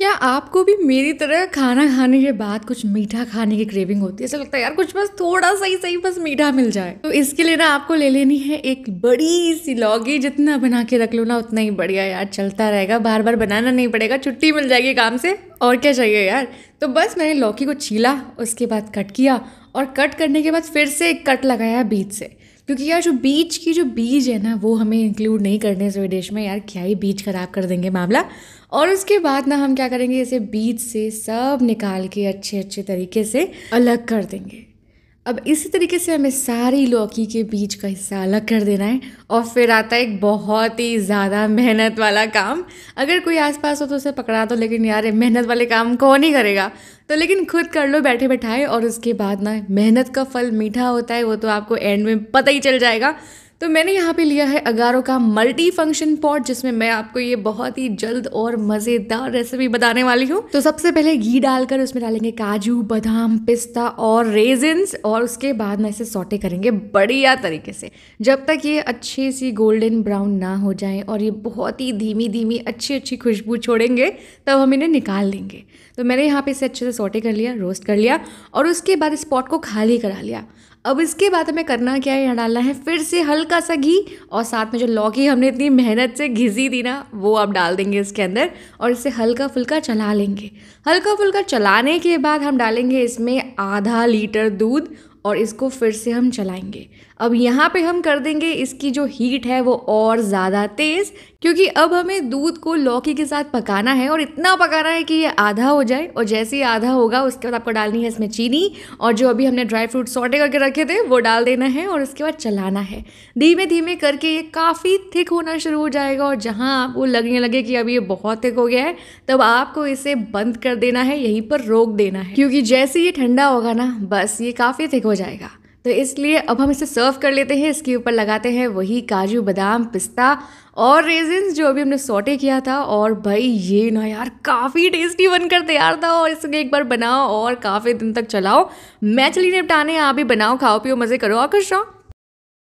क्या आपको भी मेरी तरह खाना खाने के बाद कुछ मीठा खाने की क्रेविंग होती है ऐसा लगता है यार कुछ बस थोड़ा सा ही सही बस मीठा मिल जाए तो इसके लिए ना आपको ले लेनी है एक बड़ी सी लौकी जितना बना के रख लो ना उतना ही बढ़िया यार चलता रहेगा बार बार बनाना नहीं पड़ेगा छुट्टी मिल जाएगी काम से और क्या चाहिए यार तो बस मैंने लौकी को छीला उसके बाद कट किया और कट करने के बाद फिर से एक कट लगाया बीच से क्योंकि यार जो बीच की जो बीज है ना वो हमें इंक्लूड नहीं करने से विदेश में यार क्या ही बीज ख़राब कर देंगे मामला और उसके बाद ना हम क्या करेंगे इसे बीज से सब निकाल के अच्छे अच्छे तरीके से अलग कर देंगे अब इसी तरीके से हमें सारी लौकी के बीज का हिस्सा अलग कर देना है और फिर आता है एक बहुत ही ज़्यादा मेहनत वाला काम अगर कोई आसपास हो तो उसे पकड़ा दो तो, लेकिन यार मेहनत वाले काम कौन ही करेगा तो लेकिन खुद कर लो बैठे बैठाए और उसके बाद ना मेहनत का फल मीठा होता है वो तो आपको एंड में पता ही चल जाएगा तो मैंने यहाँ पे लिया है अगारों का मल्टी फंक्शन पॉट जिसमें मैं आपको ये बहुत ही जल्द और मज़ेदार रेसिपी बताने वाली हूँ तो सबसे पहले घी डालकर उसमें डालेंगे काजू बादाम पिस्ता और रेजिन्स और उसके बाद में इसे सौटे करेंगे बढ़िया तरीके से जब तक ये अच्छी सी गोल्डन ब्राउन ना हो जाए और ये बहुत ही धीमी धीमी अच्छी अच्छी खुशबू छोड़ेंगे तब हम इन्हें निकाल लेंगे तो मैंने यहाँ पे इसे अच्छे से सोटे कर लिया रोस्ट कर लिया और उसके बाद इस पॉट को खाली करा लिया अब इसके बाद हमें करना क्या है यहाँ डालना है फिर से हल्का हल्का सा घी और साथ में जो लौकी हमने इतनी मेहनत से घिसी थी ना वो आप डाल देंगे इसके अंदर और इसे हल्का फुल्का चला लेंगे हल्का फुल्का चलाने के बाद हम डालेंगे इसमें आधा लीटर दूध और इसको फिर से हम चलाएंगे अब यहाँ पे हम कर देंगे इसकी जो हीट है वो और ज़्यादा तेज़ क्योंकि अब हमें दूध को लौकी के साथ पकाना है और इतना पकाना है कि ये आधा हो जाए और जैसे ही आधा होगा उसके बाद आपको डालनी है इसमें चीनी और जो अभी हमने ड्राई फ्रूट सॉटे करके रखे थे वो डाल देना है और उसके बाद चलाना है धीमे धीमे करके ये काफ़ी थिक होना शुरू हो जाएगा और जहाँ आपको लगने लगे कि अब ये बहुत थिक हो गया है तब आपको इसे बंद कर देना है यहीं पर रोक देना है क्योंकि जैसे ये ठंडा होगा ना बस ये काफ़ी थिक हो जाएगा तो इसलिए अब हम इसे सर्व कर लेते हैं इसके ऊपर लगाते हैं वही काजू बादाम पिस्ता और रेजिन्स जो अभी हमने सोटे किया था और भाई ये ना यार काफ़ी टेस्टी बनकर तैयार था और इसको एक बार बनाओ और काफ़ी दिन तक चलाओ मैं चली निपटाने आप भी बनाओ खाओ पियो मज़े करो और